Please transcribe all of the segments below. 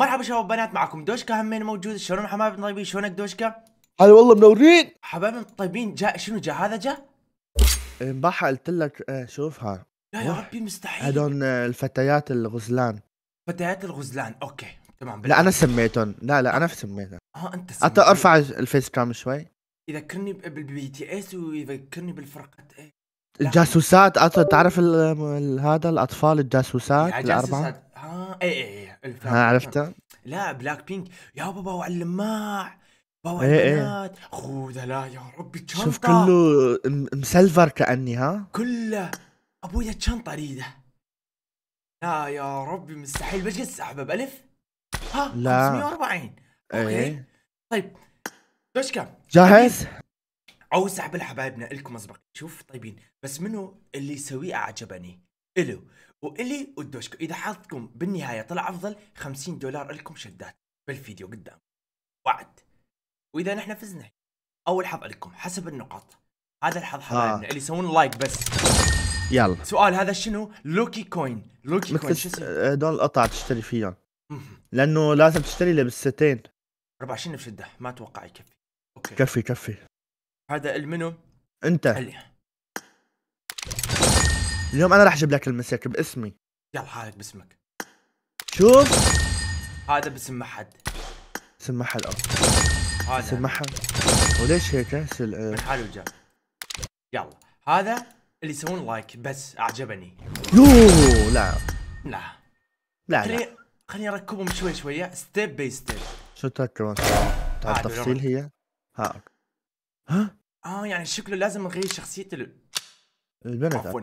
مرحبا شباب وبنات معكم دوشكا همين موجود شلون حبايب طيبين شلونك دوشكا؟ هلا والله منورين حبايب طيبين جاء شنو جاء هذا جاء؟ امبارح إيه، قلت لك إيه، شوفها لا يا ربي مستحيل هذول إيه، الفتيات الغزلان فتيات الغزلان اوكي تمام لا انا سميتهم لا لا انا سميتهم اه انت سميتهم حتى ارفع الفيس كام شوي يذكرني بالبي تي اس ويذكرني بالفرقه ايه الجاسوسات تعرف هذا الاطفال الجاسوسات الاربعه اه اي اي ها عرفته؟ لا بلاك بينك يا بابا وعلماع بابا ايه البنات ايه. خوذة لا يا ربي شنطه شوف كله مسلفر كاني ها كله ابويا شنطه اريده لا يا ربي مستحيل بس اسحبه بالف ها لا 540 ايه طيب ايش كم؟ جاهز؟ طيب، او سحب لحبايبنا الكم مسبق شوف طيبين بس منو اللي يسويه أعجبني الو وإلي ودوشكم اذا حظكم بالنهايه طلع افضل 50 دولار لكم شدات بالفيديو قدام وعد واذا نحن فزنا اول حظ لكم حسب النقاط هذا الحظ حبايبنا آه. اللي يسوون لايك بس يلا سؤال هذا شنو لوكي كوين لوكي كوين شو اسمه هذول آه، القطع تشتري فيهم لانه لازم تشتري لبستين بالستين 24 بشده ما اتوقع يكفي اوكي كفي كفي هذا المنو انت اللي. اليوم انا راح اجيب لك المسك باسمي يلا حالك باسمك شوف هذا باسم محد باسم محد حد هذا باسم محد وليش هيك سل... من آه. حاله جاب يلا هذا اللي يسوون لايك بس اعجبني يوه لا لا لا خليني خليني اركبهم شوي شوي ستيب باي ستيب شو تركبهم؟ طيب، تعرف تفصيل هي؟ ها ها اه يعني شكله لازم نغير شخصيته البنت عفوا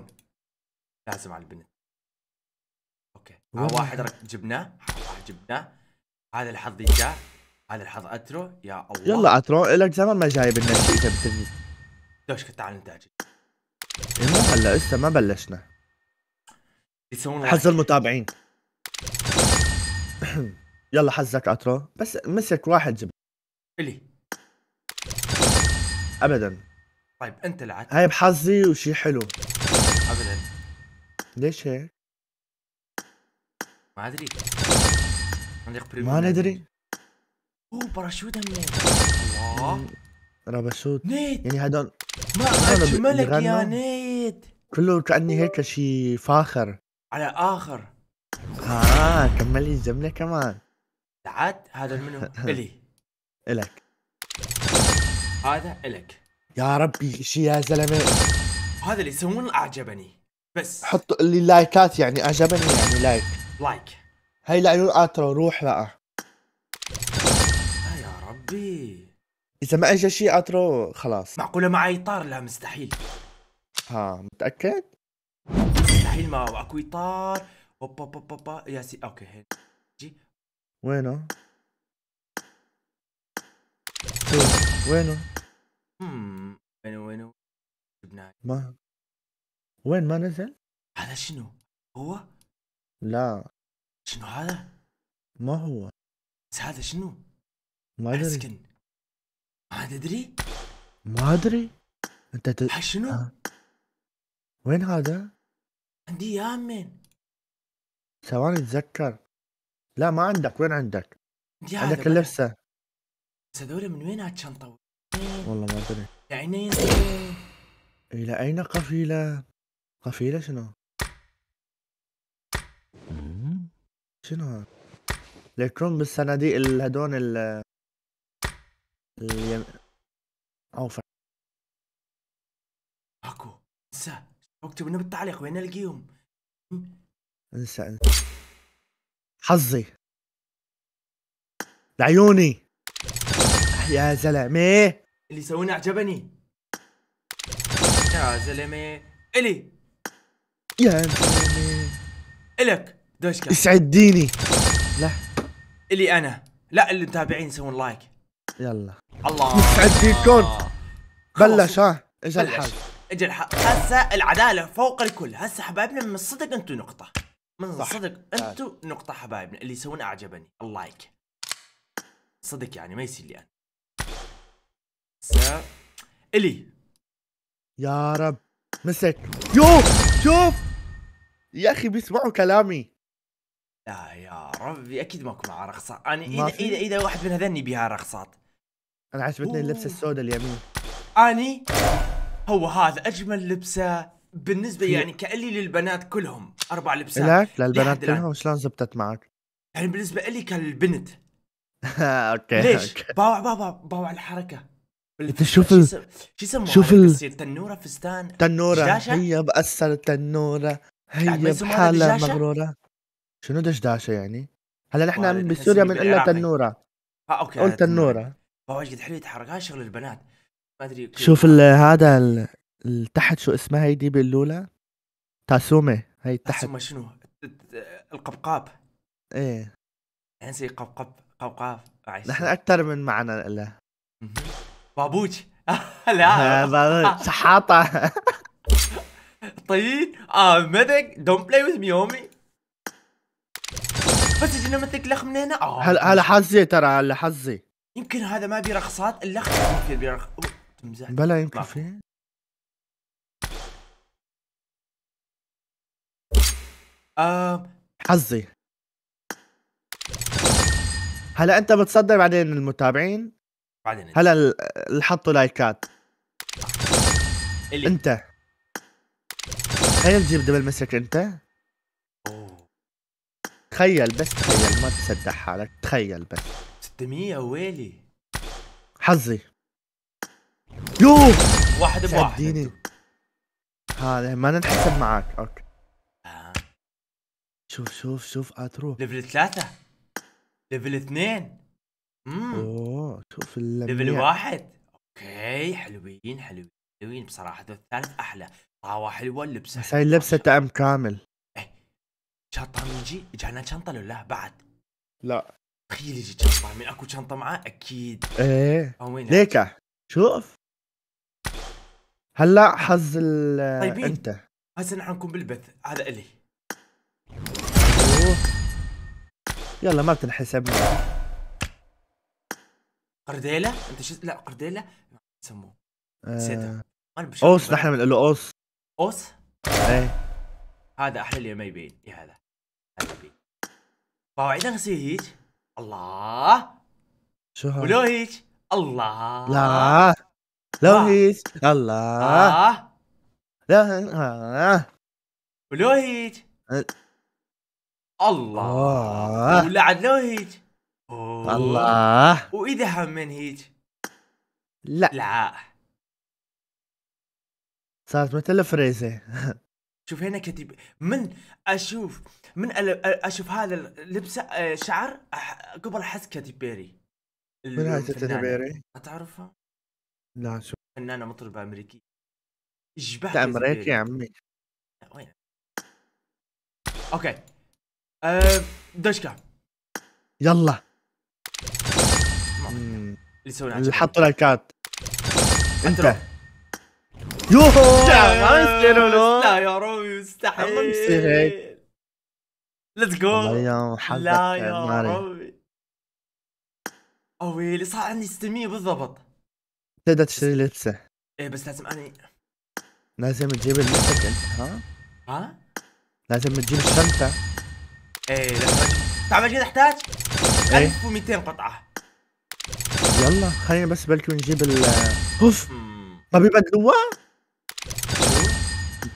لازم على البنت اوكي على واحد رك... جبناه واحد جبناه هذا الحظ جاء هذا الحظ اترو يا الله يلا اترو لك زمان ما جايب الناس انت بتبني دوش كنت انت انتاجي إيه، مو هلا لسه ما بلشنا يسوون حظ المتابعين يلا حظك اترو بس مسك واحد جب الي ابدا طيب انت لعبت هاي بحظي وشي حلو ليش هيك؟ ما ادري عندك ما ندري اوه باراشوت يعني الله رابشوت نيت يعني هدول ما ملك يا نيت كله كاني هيك شيء فاخر على اخر ها آه، كمل لي الجمله كمان عاد هذا منو الي الك هذا الك يا ربي شي يا زلمه هذا اللي يسوون اعجبني بس حط اللي لايكات يعني عجبني يعني لايك لايك هاي العيون اترو روح بقى آه يا ربي اذا ما اجى شيء اترو خلاص معقوله معي طار لا مستحيل ها متاكد مستحيل ما اكو طار اوبا اوبا با يا سي اوكي هي. جي وينه وينه؟ امم وينه وينه؟ جبناه ما وين ما نزل هذا شنو هو لا شنو هذا ما هو بس هذا شنو ما ادري ما تدري ما ادري انت ت... شنو آه. وين هذا عندي يا من ثواني اتذكر لا ما عندك وين عندك عندك اللبسه بس هذول من وين هالشنطه والله ما ادري لعينين الى اين قفيله قافيله شنو شنو هاد الكروم بالصناديق هدول ال اليم... اوف اكو انسى اكتب لنا بالتعليق وين نلقيهم؟ انسى انسى حظي لعيوني يا زلمه اللي سوينا عجبني يا زلمه الي يا انتوني الك دوشكا يسعد ديني لا الي انا لا اللي متابعين يسوون لايك يلا الله يسعد ديكون بلش ها اجى الحال اجى الحال هسه العداله فوق الكل هسه حبايبنا من الصدق انتم نقطه من الصدق انتم نقطه حبايبنا اللي يسوون اعجبني اللايك صدق يعني ما يصير لي انا س... الي يا رب مسك يو شوف يا اخي بيسمعوا كلامي لا يا ربي اكيد ماكو معاه رخصه انا اذا اذا اذا واحد من هذني بيها رخصات انا عجبتني اللبسه السوداء اليمين اني هو هذا اجمل لبسه بالنسبه يعني كالي للبنات كلهم اربع لبسات لك للبنات كلهم وشلون زبطت معك؟ يعني بالنسبه لي كان البنت اوكي ليش؟ باوع باوع باوع الحركه انت شوف شو يسموها شوف تنوره فستان تنوره هي مأسرة تنوره يعني هي بحالها مغروره شنو دشداشه يعني؟ هلا نحن بسوريا بنقول لها تنوره اه اوكي قول آه، تنوره هو واجد حلو يتحرك شغل البنات ما ادري شوف هذا تحت شو اسمها هيدي باللولا تاسومه هي تحت تاسومه شنو؟ القبقاب ايه انسي يعني قبقب قبقاب آه، نحن اكثر من معنى له بابوج لا آه، بابوج سحاطه طيب اه مدك دونت بلاي وذ مي هومي بس جينا مثلك لخ من هنا اه هلا هلا حظي ترى هلا حظي يمكن هذا ما رخصات اللخ كثير بيرخ تمزح بلا يمكن في آه. حظي هلا انت بتصدر بعدين المتابعين بعدين هلا اللي حطوا لايكات اللي. انت تخيل تجيب دبل مسك انت تخيل بس تخيل ما تصدق حالك تخيل بس 600 ويلي حظي يوه واحد بواحد صدقيني هذا ما نتحسب معك اوكي آه. شوف شوف شوف اترو آه، ليفل ثلاثة ليفل اثنين امم اوه شوف ليفل واحد اوكي حلوين حلوين حلوين بصراحة الثالث احلى طاوة حلوة اللبسة بس هاي اللبسة طعم كامل ايه شنطة من جي جانا شنطة لو لا بعد لا تخيل يجي شنطة من اكو شنطة معاه اكيد ايه ليكا شوف هلا حظ ال طيبين. انت هسه نحن نكون بالبث هذا الي يلا ما بتنحسب قرديلة انت شو لا قرديلة يسموه آه. نسيتها اوس نحن بنقول له اوس اوس ايه هذا احلى اللي ما يبين يا إيه هذا هذا يبين انا نسي هيك الله شو هذا ولو هيك الله لا لو هيك الله لا آه. ولو هيك أه. الله آه. عاد لو هيك الله واذا هم من هيك لا لا صارت مثل فريزه شوف هنا كتب من اشوف من اشوف هذا اللبس آه، شعر قبل احس كاتي بيري من هاي كاتي بيري؟ تعرفها؟ لا شو فنانه مطربه امريكيه اشبه امريكا امريكي يا عمي وين؟ اوكي أه يلا اللي سويناه حطوا لك كات انت يوه لا يا روبي مستحيل ما يصير هيك ليتس جو لا يا رومي اللي صار عندي 600 بالضبط تقدر تشتري لبسه ايه بس لازم اني لازم تجيب لبسك انت ها؟ ها؟ لازم تجيب الشنطة ايه لازم تعرف قد احتاج؟ 1200 قطعة يلا خلينا بس بلكي نجيب ال اوف ما بيبدلوها؟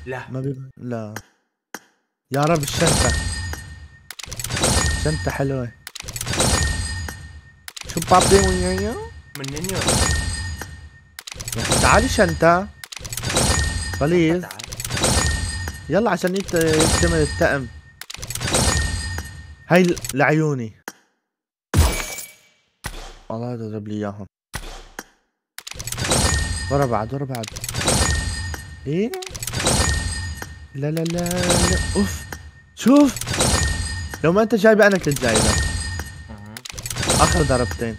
لا ما بي... لا يا رب الشنطة شنطة حلوة شو بابي من منينيو تعالي شنطة بليز يلا عشان يكتمل التأم هاي لعيوني والله ضرب لي اياهم ورا بعض ورا بعض ايه لا لا لا, لا. اوف شوف لو ما انت جايبه انا كنت جايبه اخر ضربتين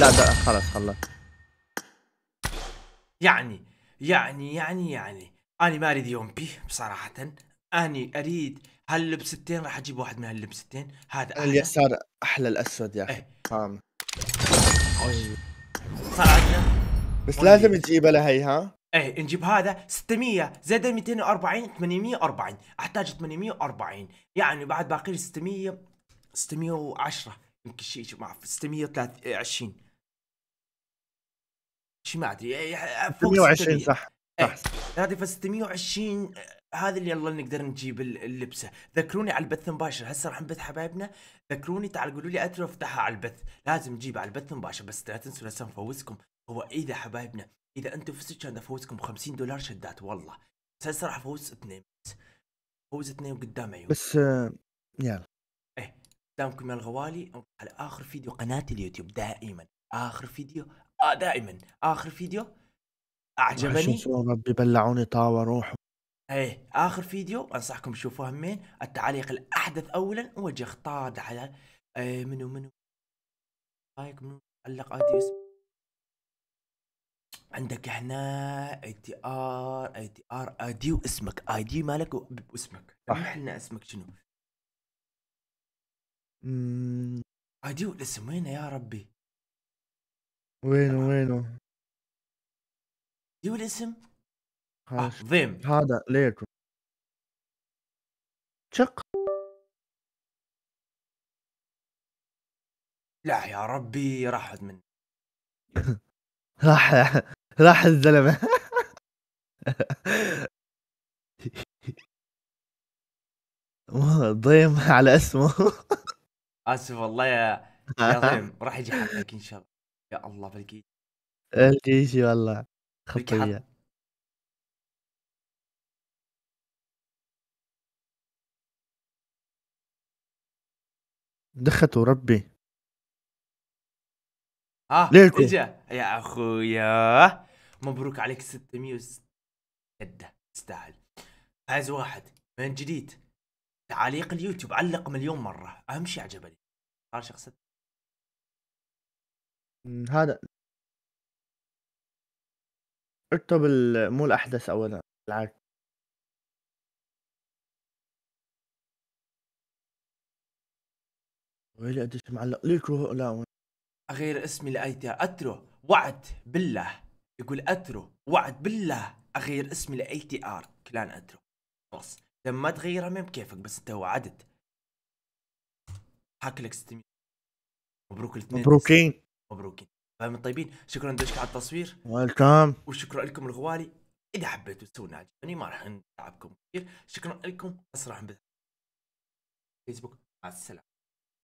لا لا خلص خلص يعني يعني يعني يعني انا ما اريد يوم بي بصراحه اني اريد هاللبستين راح اجيب واحد من هاللبستين هذا احلى اليسار احلى الاسود يا اخي إيه. فاهم بس لازم تجيبها لهي ها ايه نجيب هذا 600 زائد 240 840 احتاج 840 يعني بعد باقي لي 600 610 يمكن شيء ما اعرف 623 شيء ما ادري 620 إيه، صح إيه، صح هذه ف 620 هذا اللي يلا نقدر نجيب اللبسه ذكروني على البث مباشر هسه راح نبث حبايبنا ذكروني تعال قولوا لي اترو افتحها على البث لازم نجيب على البث مباشر بس لا تنسوا لا نفوزكم هو اذا حبايبنا اذا انتم فزت كان افوزكم 50 دولار شدات والله هسه راح افوز اثنين بس فوز اثنين قدام عيوني بس يلا ايه قدامكم يا الغوالي على اخر فيديو قناه اليوتيوب دائما اخر فيديو آه دائما اخر فيديو اعجبني ربي بلعوني طاوه روح ايه اخر فيديو انصحكم تشوفوه همين التعليق الاحدث اولا وجه اختار على آه منو منو رايك منو علق ادي اسمه عندك هنا اي تي ار اي تي ار اي دي واسمك اي آه، دي مالك واسمك صح اسمك شنو؟ اي آه، دي والاسم وينه يا ربي؟ وينه وينه؟ دي والاسم؟ آه ضيم هذا ليكو شق لا يا ربي راحت مني راح راح الزلمه ضيم على اسمه اسف والله يا يا ضيم راح يجي حقك ان شاء الله يا الله بالكي الجيشي والله خطيه دخت وربي اه ليكو اجا يا اخويا مبروك عليك 600 جده تستاهل فاز واحد من جديد تعليق اليوتيوب علق مليون مره اهم شيء عجبني صار شخص هذا اكتب مو الاحدث اولا العكس ويلي قديش معلق ليكو لا اغير اسمي لايتي اترو وعد بالله يقول اترو وعد بالله اغير اسمي لاي تي ار كلان اترو خلاص لما تغيرها ما بكيفك بس انت وعدت هاك لك 600 مبروك الاثنين مبروكين مبروكين فاهم طيب، طيبين شكرا دشك على التصوير ويلكم وشكرا لكم الغوالي اذا حبيتوا تسوون عجبني ما راح نتعبكم كثير شكرا لكم اسرع فيسبوك مع السلامه